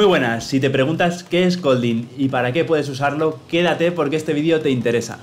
Muy buenas, si te preguntas qué es Colding y para qué puedes usarlo, quédate porque este vídeo te interesa.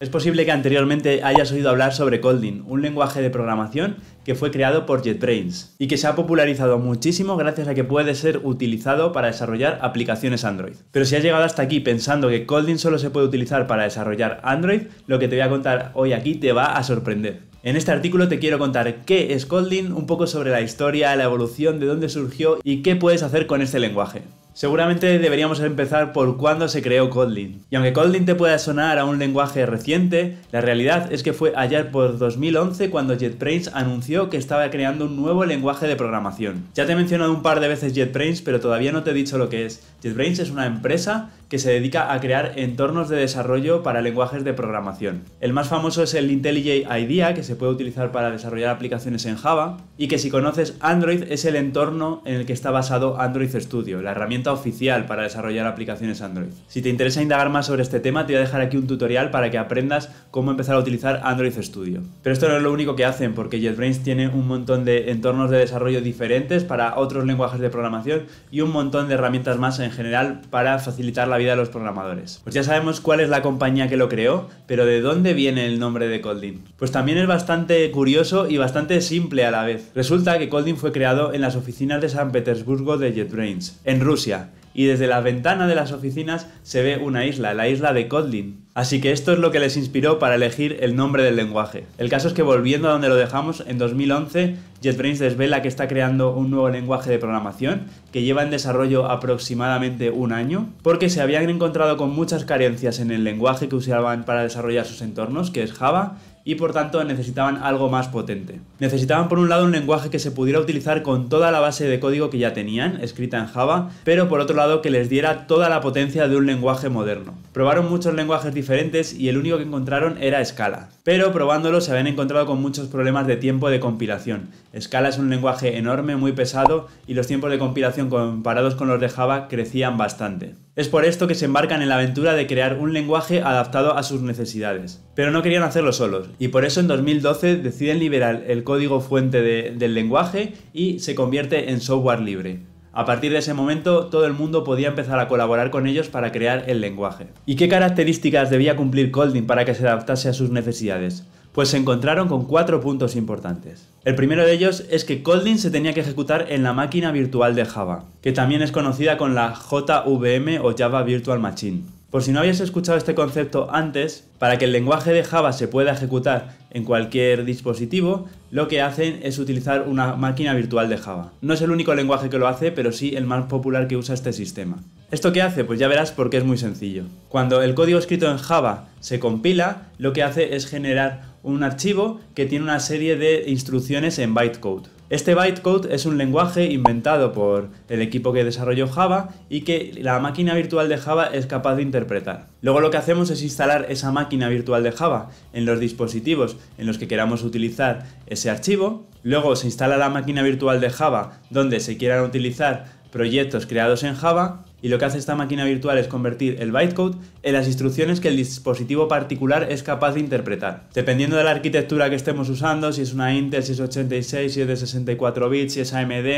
Es posible que anteriormente hayas oído hablar sobre Colding, un lenguaje de programación que fue creado por JetBrains y que se ha popularizado muchísimo gracias a que puede ser utilizado para desarrollar aplicaciones Android. Pero si has llegado hasta aquí pensando que Colding solo se puede utilizar para desarrollar Android, lo que te voy a contar hoy aquí te va a sorprender. En este artículo te quiero contar qué es Kotlin, un poco sobre la historia, la evolución, de dónde surgió y qué puedes hacer con este lenguaje. Seguramente deberíamos empezar por cuándo se creó Kotlin. Y aunque Kotlin te pueda sonar a un lenguaje reciente, la realidad es que fue ayer por 2011 cuando JetBrains anunció que estaba creando un nuevo lenguaje de programación. Ya te he mencionado un par de veces JetBrains, pero todavía no te he dicho lo que es. JetBrains es una empresa que se dedica a crear entornos de desarrollo para lenguajes de programación. El más famoso es el IntelliJ IDEA, que se puede utilizar para desarrollar aplicaciones en Java, y que si conoces Android es el entorno en el que está basado Android Studio, la herramienta oficial para desarrollar aplicaciones Android. Si te interesa indagar más sobre este tema, te voy a dejar aquí un tutorial para que aprendas cómo empezar a utilizar Android Studio. Pero esto no es lo único que hacen, porque JetBrains tiene un montón de entornos de desarrollo diferentes para otros lenguajes de programación y un montón de herramientas más en en general para facilitar la vida de los programadores. Pues ya sabemos cuál es la compañía que lo creó, pero ¿de dónde viene el nombre de Coldin? Pues también es bastante curioso y bastante simple a la vez. Resulta que Coldin fue creado en las oficinas de San Petersburgo de JetBrains, en Rusia, y desde la ventana de las oficinas se ve una isla, la isla de Kotlin. Así que esto es lo que les inspiró para elegir el nombre del lenguaje. El caso es que volviendo a donde lo dejamos, en 2011 JetBrains desvela que está creando un nuevo lenguaje de programación que lleva en desarrollo aproximadamente un año, porque se habían encontrado con muchas carencias en el lenguaje que usaban para desarrollar sus entornos, que es Java, y por tanto necesitaban algo más potente. Necesitaban por un lado un lenguaje que se pudiera utilizar con toda la base de código que ya tenían, escrita en Java, pero por otro lado que les diera toda la potencia de un lenguaje moderno. Probaron muchos lenguajes diferentes y el único que encontraron era Scala, pero probándolo se habían encontrado con muchos problemas de tiempo de compilación. Scala es un lenguaje enorme, muy pesado y los tiempos de compilación comparados con los de Java crecían bastante. Es por esto que se embarcan en la aventura de crear un lenguaje adaptado a sus necesidades. Pero no querían hacerlo solos, y por eso en 2012 deciden liberar el código fuente del lenguaje y se convierte en software libre. A partir de ese momento, todo el mundo podía empezar a colaborar con ellos para crear el lenguaje. ¿Y qué características debía cumplir Colding para que se adaptase a sus necesidades? pues se encontraron con cuatro puntos importantes. El primero de ellos es que Colding se tenía que ejecutar en la máquina virtual de Java, que también es conocida con la JVM o Java Virtual Machine. Por si no habías escuchado este concepto antes, para que el lenguaje de Java se pueda ejecutar en cualquier dispositivo, lo que hacen es utilizar una máquina virtual de Java. No es el único lenguaje que lo hace, pero sí el más popular que usa este sistema. ¿Esto qué hace? Pues ya verás porque es muy sencillo. Cuando el código escrito en Java se compila, lo que hace es generar un archivo que tiene una serie de instrucciones en bytecode. Este bytecode es un lenguaje inventado por el equipo que desarrolló Java y que la máquina virtual de Java es capaz de interpretar. Luego lo que hacemos es instalar esa máquina virtual de Java en los dispositivos en los que queramos utilizar ese archivo. Luego se instala la máquina virtual de Java donde se quieran utilizar proyectos creados en Java y lo que hace esta máquina virtual es convertir el bytecode en las instrucciones que el dispositivo particular es capaz de interpretar. Dependiendo de la arquitectura que estemos usando, si es una Intel, si es 86, si es de 64 bits, si es AMD,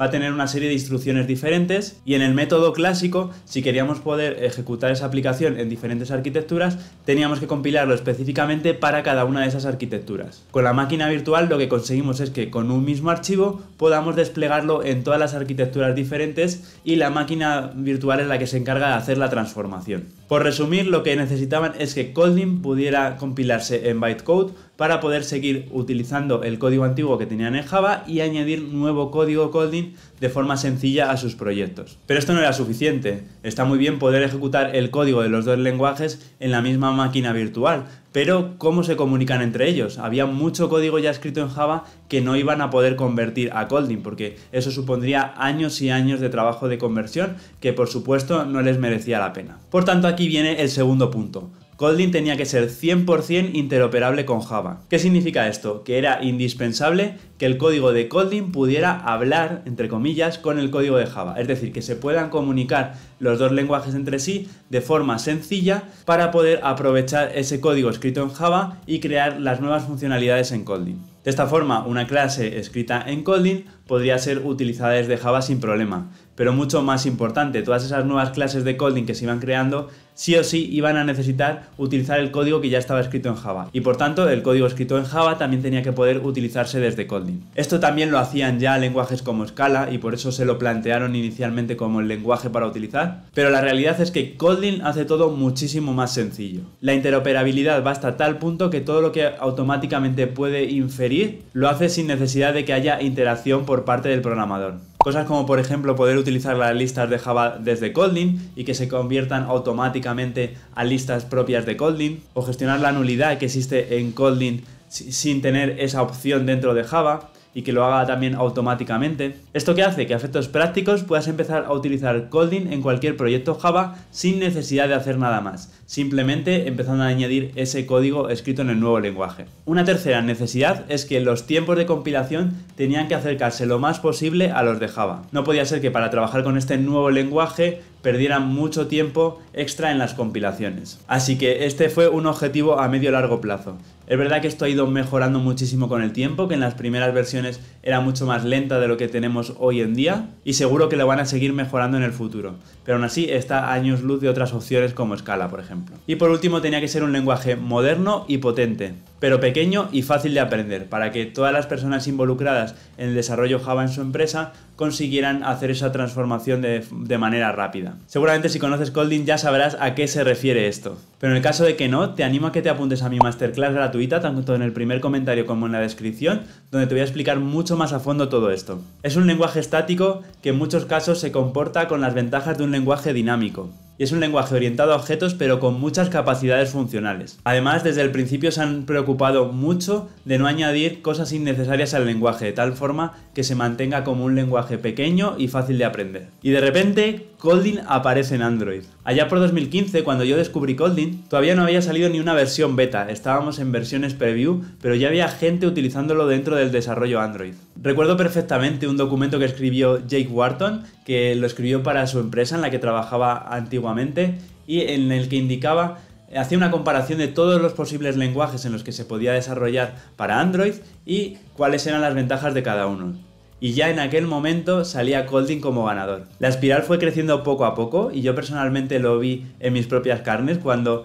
va a tener una serie de instrucciones diferentes. Y en el método clásico, si queríamos poder ejecutar esa aplicación en diferentes arquitecturas, teníamos que compilarlo específicamente para cada una de esas arquitecturas. Con la máquina virtual lo que conseguimos es que con un mismo archivo podamos desplegarlo en todas las arquitecturas diferentes y la máquina virtual virtual en la que se encarga de hacer la transformación. Por resumir, lo que necesitaban es que Kotlin pudiera compilarse en bytecode para poder seguir utilizando el código antiguo que tenían en Java y añadir nuevo código Colding de forma sencilla a sus proyectos. Pero esto no era suficiente. Está muy bien poder ejecutar el código de los dos lenguajes en la misma máquina virtual, pero ¿cómo se comunican entre ellos? Había mucho código ya escrito en Java que no iban a poder convertir a Colding, porque eso supondría años y años de trabajo de conversión que por supuesto no les merecía la pena. Por tanto, aquí viene el segundo punto. Kotlin tenía que ser 100% interoperable con Java. ¿Qué significa esto? Que era indispensable que el código de Kotlin pudiera hablar, entre comillas, con el código de Java. Es decir, que se puedan comunicar los dos lenguajes entre sí de forma sencilla para poder aprovechar ese código escrito en Java y crear las nuevas funcionalidades en Colding. De esta forma, una clase escrita en Kotlin podría ser utilizada desde Java sin problema. Pero mucho más importante, todas esas nuevas clases de coding que se iban creando, sí o sí iban a necesitar utilizar el código que ya estaba escrito en Java. Y por tanto, el código escrito en Java también tenía que poder utilizarse desde Kotlin. Esto también lo hacían ya lenguajes como Scala y por eso se lo plantearon inicialmente como el lenguaje para utilizar. Pero la realidad es que Kotlin hace todo muchísimo más sencillo. La interoperabilidad va hasta tal punto que todo lo que automáticamente puede inferir lo hace sin necesidad de que haya interacción por parte del programador. Cosas como por ejemplo poder utilizar las listas de Java desde Kotlin y que se conviertan automáticamente a listas propias de Kotlin, o gestionar la nulidad que existe en Kotlin sin tener esa opción dentro de Java, y que lo haga también automáticamente. Esto que hace que a efectos prácticos puedas empezar a utilizar Coding en cualquier proyecto Java sin necesidad de hacer nada más, simplemente empezando a añadir ese código escrito en el nuevo lenguaje. Una tercera necesidad es que los tiempos de compilación tenían que acercarse lo más posible a los de Java. No podía ser que para trabajar con este nuevo lenguaje perdieran mucho tiempo extra en las compilaciones. Así que este fue un objetivo a medio largo plazo. Es verdad que esto ha ido mejorando muchísimo con el tiempo, que en las primeras versiones era mucho más lenta de lo que tenemos hoy en día y seguro que lo van a seguir mejorando en el futuro. Pero aún así está años luz de otras opciones como Scala, por ejemplo. Y por último tenía que ser un lenguaje moderno y potente, pero pequeño y fácil de aprender, para que todas las personas involucradas en el desarrollo Java en su empresa consiguieran hacer esa transformación de, manera rápida. Seguramente si conoces Colding ya sabrás a qué se refiere esto. Pero en el caso de que no, te animo a que te apuntes a mi masterclass gratuita, tanto en el primer comentario como en la descripción, donde te voy a explicar mucho más a fondo todo esto. Es un lenguaje estático que en muchos casos se comporta con las ventajas de un lenguaje dinámico y es un lenguaje orientado a objetos pero con muchas capacidades funcionales. Además, desde el principio se han preocupado mucho de no añadir cosas innecesarias al lenguaje, de tal forma que se mantenga como un lenguaje pequeño y fácil de aprender. Y de repente, Colding aparece en Android. Allá por 2015, cuando yo descubrí Colding, todavía no había salido ni una versión beta, estábamos en versiones preview, pero ya había gente utilizándolo dentro del desarrollo Android. Recuerdo perfectamente un documento que escribió Jake Wharton, que lo escribió para su empresa en la que trabajaba antiguamente, y en el que indicaba hacía una comparación de todos los posibles lenguajes en los que se podía desarrollar para Android y cuáles eran las ventajas de cada uno y ya en aquel momento salía Colding como ganador. La espiral fue creciendo poco a poco y yo personalmente lo vi en mis propias carnes cuando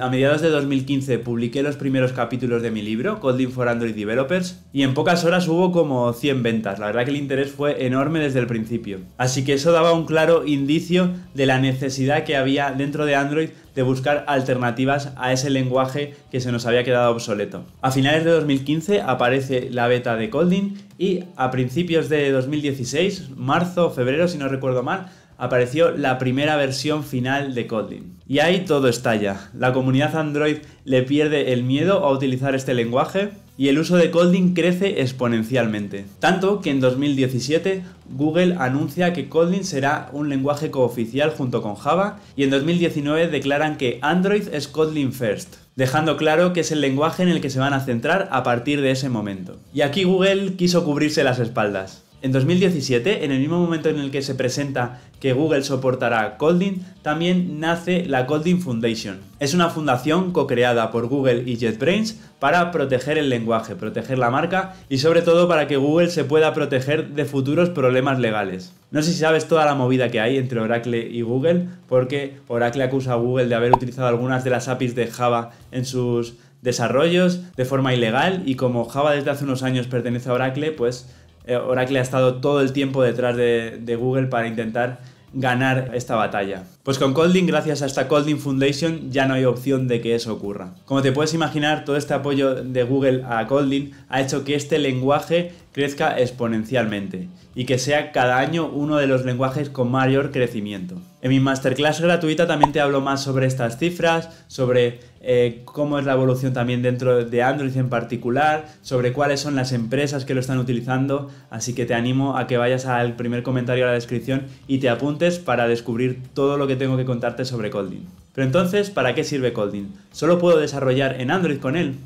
a mediados de 2015 publiqué los primeros capítulos de mi libro, Colding for Android Developers, y en pocas horas hubo como 100 ventas. La verdad que el interés fue enorme desde el principio. Así que eso daba un claro indicio de la necesidad que había dentro de Android de buscar alternativas a ese lenguaje que se nos había quedado obsoleto. A finales de 2015 aparece la beta de Colding y a principios de 2016, marzo, o febrero si no recuerdo mal, apareció la primera versión final de Kotlin. Y ahí todo estalla. La comunidad Android le pierde el miedo a utilizar este lenguaje y el uso de Kotlin crece exponencialmente. Tanto que en 2017 Google anuncia que Kotlin será un lenguaje cooficial junto con Java y en 2019 declaran que Android es Kotlin First, dejando claro que es el lenguaje en el que se van a centrar a partir de ese momento. Y aquí Google quiso cubrirse las espaldas. En 2017, en el mismo momento en el que se presenta que Google soportará Colding, también nace la Colding Foundation. Es una fundación co-creada por Google y JetBrains para proteger el lenguaje, proteger la marca y sobre todo para que Google se pueda proteger de futuros problemas legales. No sé si sabes toda la movida que hay entre Oracle y Google, porque Oracle acusa a Google de haber utilizado algunas de las APIs de Java en sus desarrollos de forma ilegal y como Java desde hace unos años pertenece a Oracle, pues eh, Oracle ha estado todo el tiempo detrás de, Google para intentar ganar esta batalla. Pues con Colding, gracias a esta Colding Foundation, ya no hay opción de que eso ocurra. Como te puedes imaginar, todo este apoyo de Google a Colding ha hecho que este lenguaje crezca exponencialmente y que sea cada año uno de los lenguajes con mayor crecimiento. En mi masterclass gratuita también te hablo más sobre estas cifras, sobre eh, cómo es la evolución también dentro de Android en particular, sobre cuáles son las empresas que lo están utilizando, así que te animo a que vayas al primer comentario de la descripción y te apuntes para descubrir todo lo que tengo que contarte sobre Colding. Pero entonces, ¿para qué sirve Colding? ¿Solo puedo desarrollar en Android con él?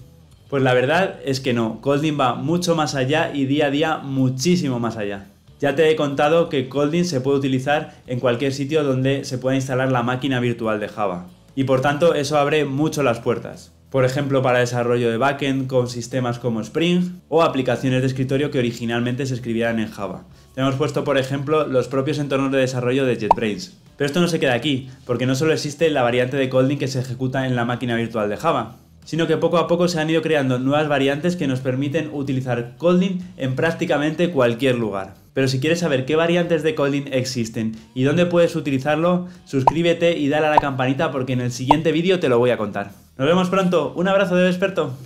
Pues la verdad es que no, Colding va mucho más allá y día a día muchísimo más allá. Ya te he contado que Colding se puede utilizar en cualquier sitio donde se pueda instalar la máquina virtual de Java. Y por tanto eso abre mucho las puertas. Por ejemplo, para desarrollo de backend con sistemas como Spring o aplicaciones de escritorio que originalmente se escribieran en Java. Tenemos puesto, por ejemplo, los propios entornos de desarrollo de JetBrains, pero esto no se queda aquí, porque no solo existe la variante de colding que se ejecuta en la máquina virtual de Java, sino que poco a poco se han ido creando nuevas variantes que nos permiten utilizar Kotlin en prácticamente cualquier lugar. Pero si quieres saber qué variantes de Kotlin existen y dónde puedes utilizarlo, suscríbete y dale a la campanita porque en el siguiente vídeo te lo voy a contar. Nos vemos pronto, un abrazo de experto.